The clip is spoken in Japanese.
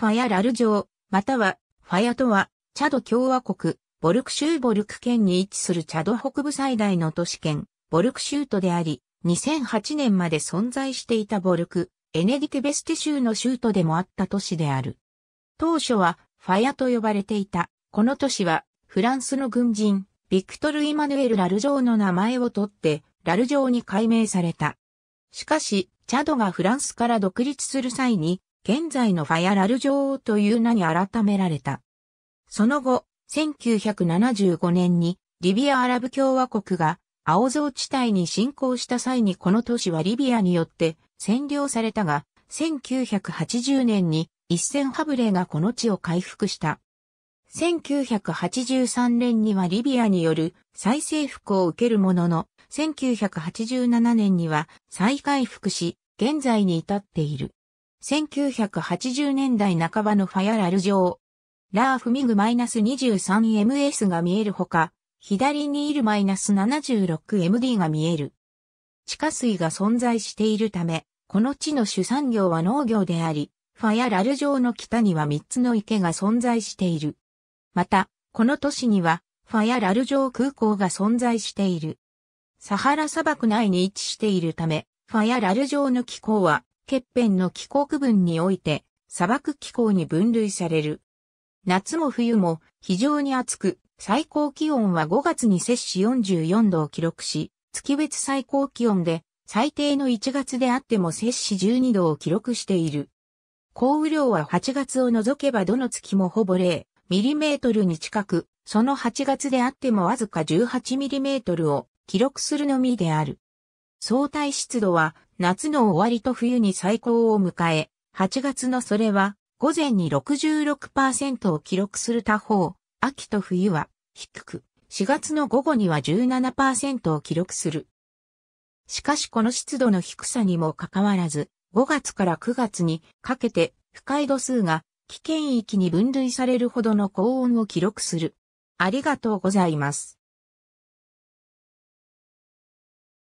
ファヤラル城、または、ファヤとは、チャド共和国、ボルク州ボルク県に位置するチャド北部最大の都市圏、ボルク州都であり、2008年まで存在していたボルク、エネディテベステ州の州都でもあった都市である。当初は、ファヤと呼ばれていた、この都市は、フランスの軍人、ビクトル・イマヌエル・ラル城の名前を取って、ラル城に改名された。しかし、チャドがフランスから独立する際に、現在のファヤラル女王という名に改められた。その後、1975年にリビアアラブ共和国が青蔵地帯に侵攻した際にこの都市はリビアによって占領されたが、1980年に一戦ハブレがこの地を回復した。1983年にはリビアによる再征服を受けるものの、1987年には再回復し、現在に至っている。1980年代半ばのファヤラル上、ラーフミグ -23ms が見えるほか、左にいる -76md が見える。地下水が存在しているため、この地の主産業は農業であり、ファヤラル城の北には3つの池が存在している。また、この都市には、ファヤラル城空港が存在している。サハラ砂漠内に位置しているため、ファヤラル城の気候は欠片の気候区分において砂漠気候に分類される。夏も冬も非常に暑く、最高気温は5月に摂氏44度を記録し、月別最高気温で最低の1月であっても摂氏12度を記録している。降雨量は8月を除けばどの月もほぼ0ミリメートルに近く、その8月であってもわずか18ミリメートルを記録するのみである。相対湿度は夏の終わりと冬に最高を迎え、8月のそれは午前に66%を記録する他方、秋と冬は低く、4月の午後には17%を記録する。しかしこの湿度の低さにもかかわらず、5月から9月にかけて不快度数が危険域に分類されるほどの高温を記録する。ありがとうございます。